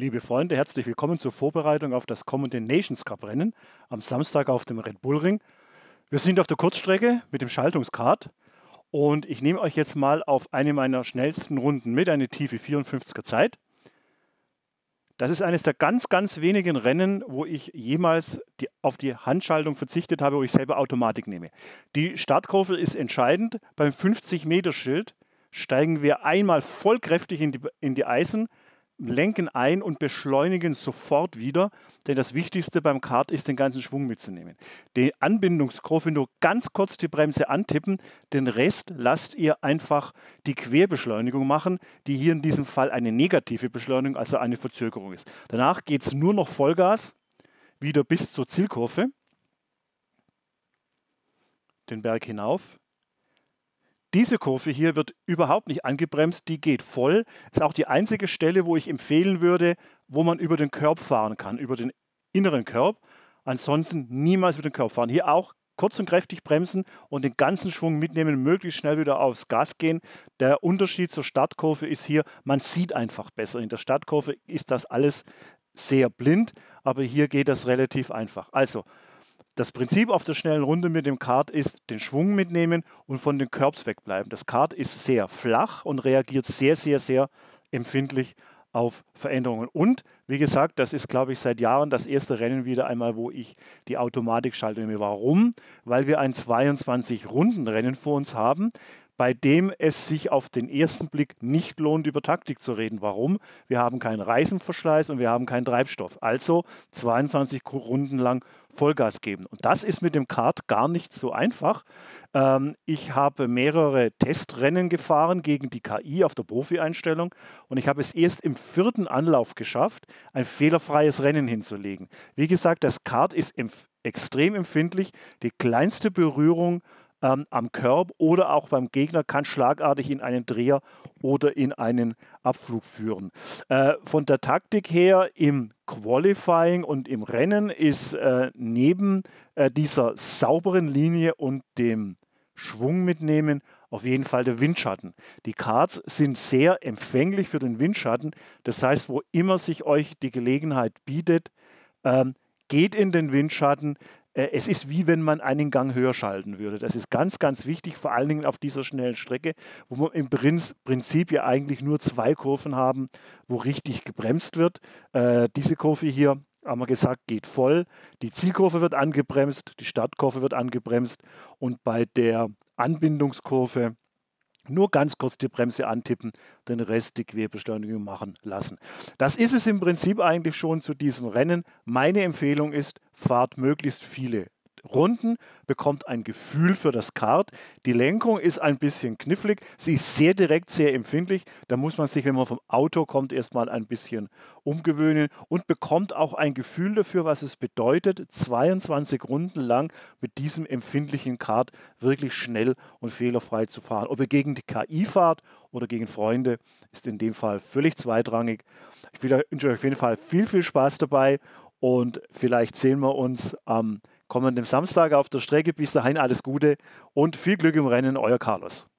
Liebe Freunde, herzlich willkommen zur Vorbereitung auf das kommende Nations Cup Rennen am Samstag auf dem Red Bull Ring. Wir sind auf der Kurzstrecke mit dem Schaltungskart und ich nehme euch jetzt mal auf eine meiner schnellsten Runden mit, eine tiefe 54er Zeit. Das ist eines der ganz, ganz wenigen Rennen, wo ich jemals die, auf die Handschaltung verzichtet habe, wo ich selber Automatik nehme. Die Startkurve ist entscheidend. Beim 50-Meter-Schild steigen wir einmal vollkräftig in die, in die Eisen lenken ein und beschleunigen sofort wieder, denn das Wichtigste beim Kart ist, den ganzen Schwung mitzunehmen. Die Anbindungskurve nur ganz kurz die Bremse antippen, den Rest lasst ihr einfach die Querbeschleunigung machen, die hier in diesem Fall eine negative Beschleunigung, also eine Verzögerung ist. Danach geht es nur noch Vollgas, wieder bis zur Zielkurve, den Berg hinauf. Diese Kurve hier wird überhaupt nicht angebremst, die geht voll. Ist auch die einzige Stelle, wo ich empfehlen würde, wo man über den Körb fahren kann, über den inneren Körb. Ansonsten niemals über den Körb fahren. Hier auch kurz und kräftig bremsen und den ganzen Schwung mitnehmen, möglichst schnell wieder aufs Gas gehen. Der Unterschied zur Startkurve ist hier, man sieht einfach besser. In der Startkurve ist das alles sehr blind, aber hier geht das relativ einfach. Also das Prinzip auf der schnellen Runde mit dem Kart ist, den Schwung mitnehmen und von den Körbs wegbleiben. Das Kart ist sehr flach und reagiert sehr, sehr, sehr empfindlich auf Veränderungen. Und wie gesagt, das ist, glaube ich, seit Jahren das erste Rennen wieder einmal, wo ich die Automatik schalte. Warum? Weil wir ein 22-Runden-Rennen vor uns haben, bei dem es sich auf den ersten Blick nicht lohnt, über Taktik zu reden. Warum? Wir haben keinen Reisenverschleiß und wir haben keinen Treibstoff. Also 22 Runden lang Vollgas geben. Und das ist mit dem Kart gar nicht so einfach. Ähm, ich habe mehrere Testrennen gefahren gegen die KI auf der Profi-Einstellung und ich habe es erst im vierten Anlauf geschafft, ein fehlerfreies Rennen hinzulegen. Wie gesagt, das Kart ist im, extrem empfindlich. Die kleinste Berührung ähm, am Körb oder auch beim Gegner kann schlagartig in einen Dreher oder in einen Abflug führen. Äh, von der Taktik her im Qualifying und im Rennen ist äh, neben äh, dieser sauberen Linie und dem Schwung mitnehmen auf jeden Fall der Windschatten. Die Karts sind sehr empfänglich für den Windschatten. Das heißt, wo immer sich euch die Gelegenheit bietet, ähm, geht in den Windschatten, äh, es ist wie wenn man einen Gang höher schalten würde. Das ist ganz, ganz wichtig, vor allen Dingen auf dieser schnellen Strecke, wo wir im Prinzip ja eigentlich nur zwei Kurven haben, wo richtig gebremst wird. Äh, diese Kurve hier, haben wir gesagt, geht voll. Die Zielkurve wird angebremst, die Startkurve wird angebremst und bei der Anbindungskurve nur ganz kurz die Bremse antippen, den Rest die Querbeschleunigung machen lassen. Das ist es im Prinzip eigentlich schon zu diesem Rennen. Meine Empfehlung ist, fahrt möglichst viele Runden, bekommt ein Gefühl für das Kart. Die Lenkung ist ein bisschen knifflig, sie ist sehr direkt, sehr empfindlich. Da muss man sich, wenn man vom Auto kommt, erstmal ein bisschen umgewöhnen und bekommt auch ein Gefühl dafür, was es bedeutet, 22 Runden lang mit diesem empfindlichen Kart wirklich schnell und fehlerfrei zu fahren. Ob ihr gegen die KI fahrt oder gegen Freunde, ist in dem Fall völlig zweitrangig. Ich wünsche euch auf jeden Fall viel, viel Spaß dabei und vielleicht sehen wir uns am kommendem Samstag auf der Strecke. Bis dahin alles Gute und viel Glück im Rennen, euer Carlos.